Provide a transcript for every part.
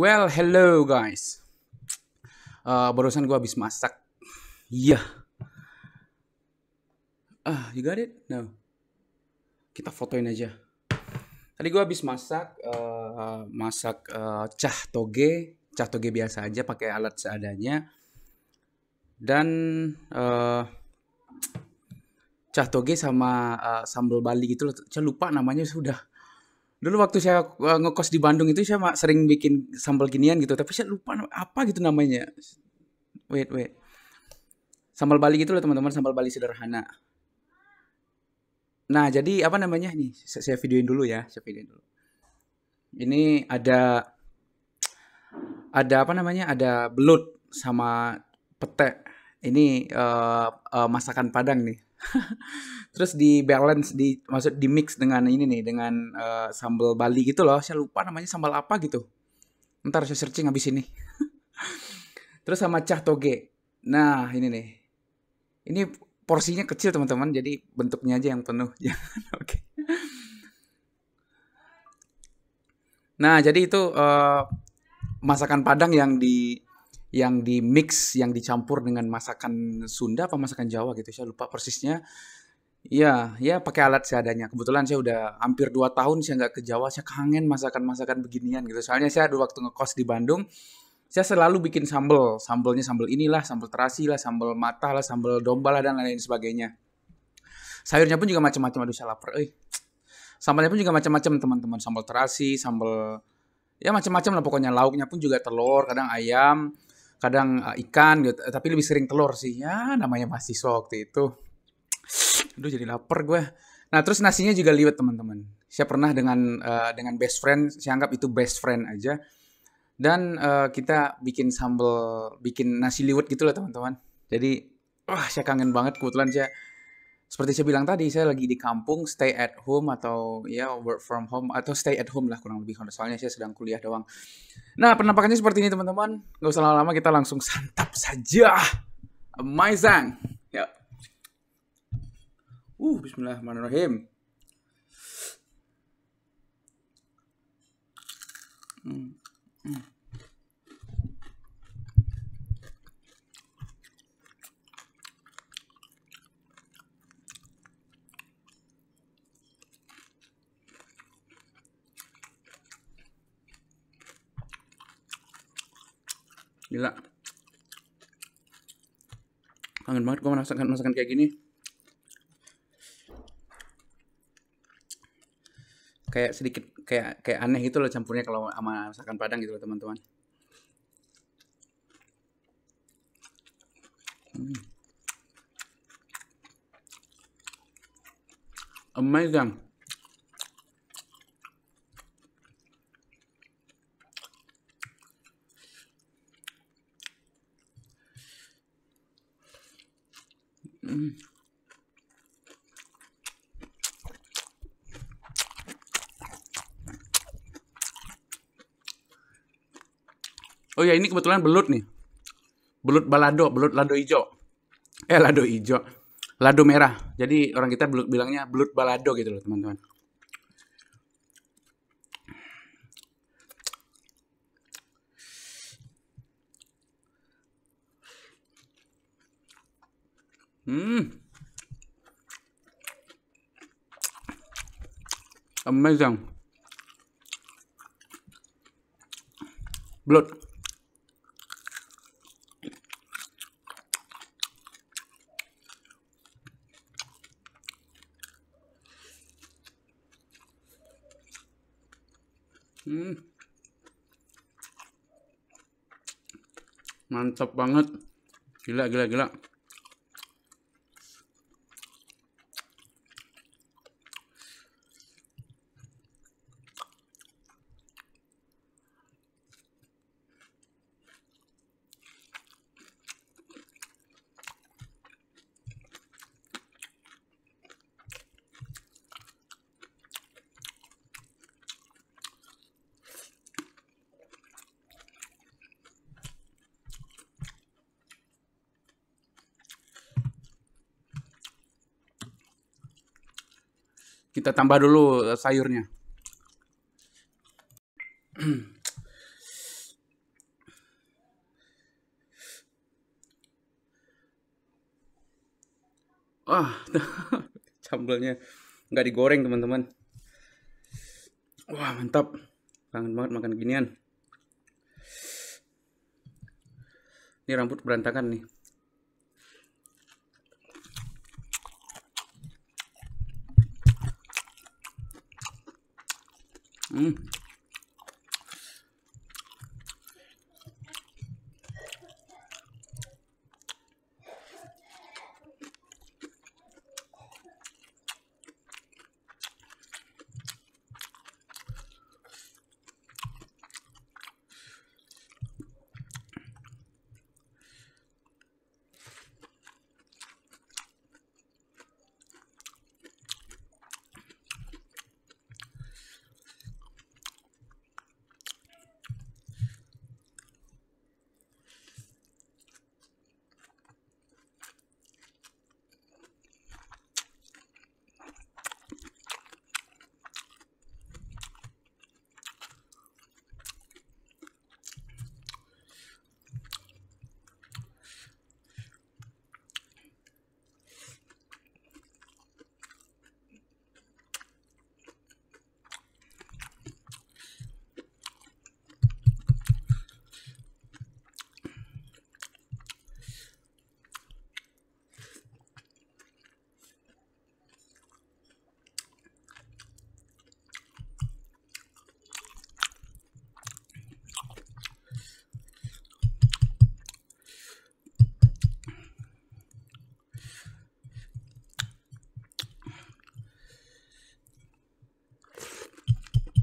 Well, hello guys. Uh, barusan gue habis masak. Iya. Yeah. Ah, uh, you got it? No. Kita fotoin aja. Tadi gue habis masak, uh, masak uh, cah toge, cah toge biasa aja pakai alat seadanya. Dan uh, cah toge sama uh, sambal Bali gitu loh. Saya lupa namanya sudah dulu waktu saya eh, ngekos di Bandung itu saya sering bikin sambal ginian gitu tapi saya lupa apa gitu namanya wait wait sambal Bali gitu loh teman-teman sambal Bali sederhana nah jadi apa namanya nih saya videoin dulu ya saya videoin dulu ini ada ada apa namanya ada belut sama pete ini uh, uh, masakan Padang nih. Terus di balance di maksud di mix dengan ini nih dengan uh, sambal Bali gitu loh. Saya lupa namanya sambal apa gitu. Ntar saya searching habis ini. Terus sama cah toge. Nah, ini nih. Ini porsinya kecil teman-teman, jadi bentuknya aja yang penuh. Jangan oke. Nah, jadi itu uh, masakan Padang yang di yang di mix yang dicampur dengan masakan Sunda apa masakan Jawa gitu saya lupa persisnya Iya, ya pakai alat seadanya. Kebetulan saya udah hampir dua tahun saya nggak ke Jawa, saya kangen masakan-masakan beginian gitu. Soalnya saya dulu waktu ngekos di Bandung, saya selalu bikin sambel. Sambelnya sambel inilah, sambel terasi lah, sambel mata lah, sambel domba lah dan lain-lain sebagainya. Sayurnya pun juga macam-macam. Aduh, saya lapar. Eh. Sambalnya pun juga macam-macam teman-teman. Sambal terasi, sambal ya macam-macam lah pokoknya. Lauknya pun juga telur, kadang ayam, kadang uh, ikan gitu eh, tapi lebih sering telur sih ya namanya mahasiswa sok itu aduh jadi lapar gue nah terus nasinya juga liwet teman-teman saya pernah dengan uh, dengan best friend saya anggap itu best friend aja dan uh, kita bikin sambal bikin nasi liwet gitu loh teman-teman jadi wah saya kangen banget kebetulan saya seperti saya bilang tadi, saya lagi di kampung, stay at home atau ya work from home atau stay at home lah kurang lebih. Soalnya saya sedang kuliah doang. Nah penampakannya seperti ini teman-teman. Gak usah lama-lama kita langsung santap saja. Amazing. Ya. Uh, Bismillahirrahmanirrahim. Hmm. gila kangen banget gue merasakan masakan kayak gini kayak sedikit kayak kayak aneh gitu loh campurnya kalau sama masakan Padang gitu loh teman-teman. Hmm. Amazing. Oh ya ini kebetulan belut nih. Belut balado, belut lado hijau. Eh lado hijau. Lado merah. Jadi orang kita belut bilangnya belut balado gitu loh teman-teman. Hmm. Amazing. Blood. mantap banget gila gila gila kita tambah dulu eh, sayurnya. Wah, sambalnya nggak digoreng teman-teman. Wah mantap, kangen banget makan ginian. Ini rambut berantakan nih. Mm.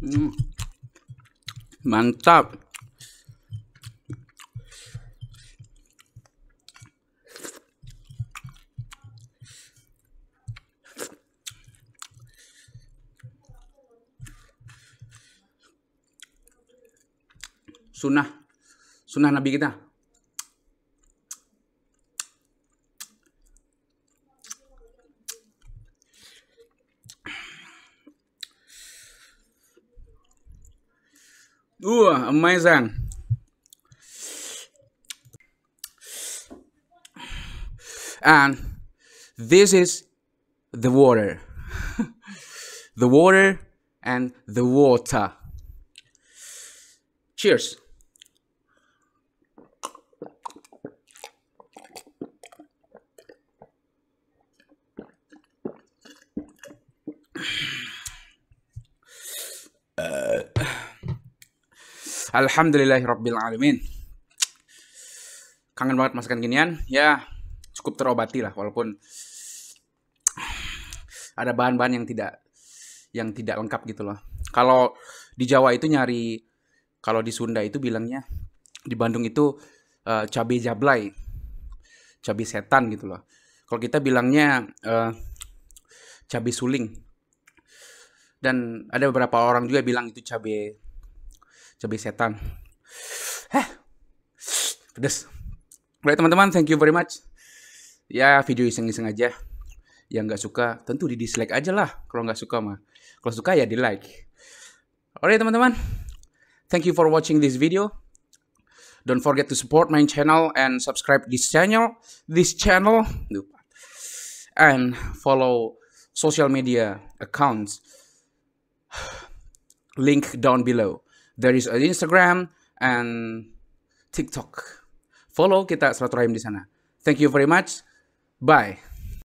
Mm. Mantap. Sunnah, sunnah Nabi kita. Ooh, amazing. And this is the water. the water and the water. Cheers. Uh. Alhamdulillah Alhamdulillahirrabbilalamin. Kangen banget masakan ginian. Ya, cukup terobati lah. Walaupun ada bahan-bahan yang tidak yang tidak lengkap gitu loh. Kalau di Jawa itu nyari, kalau di Sunda itu bilangnya, di Bandung itu uh, eh, cabai jablay, cabai setan gitu loh. Kalau kita bilangnya uh, eh, cabai suling. Dan ada beberapa orang juga bilang itu cabai cabai setan heh, pedes right, teman-teman thank you very much ya video iseng-iseng aja yang nggak suka tentu di dislike aja lah kalau nggak suka mah kalau suka ya di like right, teman-teman thank you for watching this video don't forget to support my channel and subscribe this channel this channel and follow social media accounts link down below There is an Instagram and TikTok. Follow kita selalu di sana. Thank you very much. Bye.